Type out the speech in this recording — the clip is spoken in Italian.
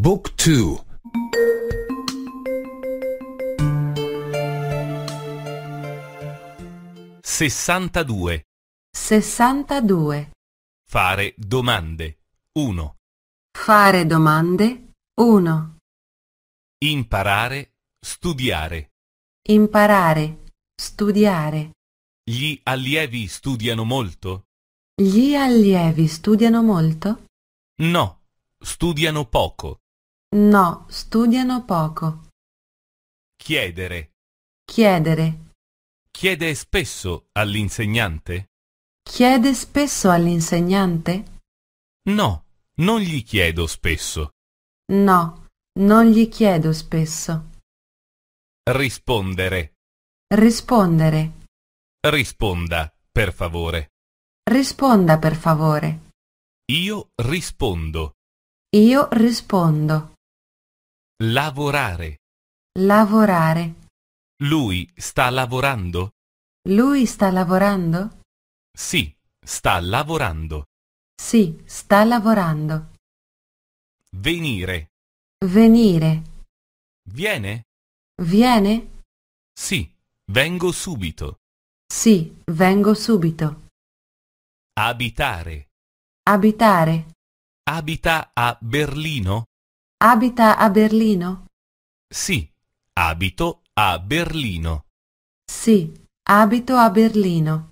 Book 2 62 62 Fare domande 1 Fare domande 1 Imparare, studiare Imparare, studiare Gli allievi studiano molto? Gli allievi studiano molto? No, studiano poco. No, studiano poco. Chiedere. Chiedere. Chiede spesso all'insegnante? Chiede spesso all'insegnante? No, non gli chiedo spesso. No, non gli chiedo spesso. Rispondere. Rispondere. Risponda, per favore. Risponda, per favore. Io rispondo. Io rispondo. Lavorare. Lavorare. Lui sta lavorando? Lui sta lavorando? Sì, sta lavorando. Sì, sta lavorando. Venire. Venire. Viene? Viene? Sì, vengo subito. Sì, vengo subito. Abitare. Abitare. Abita a Berlino? Abita a Berlino? Sì, abito a Berlino. Sì, abito a Berlino.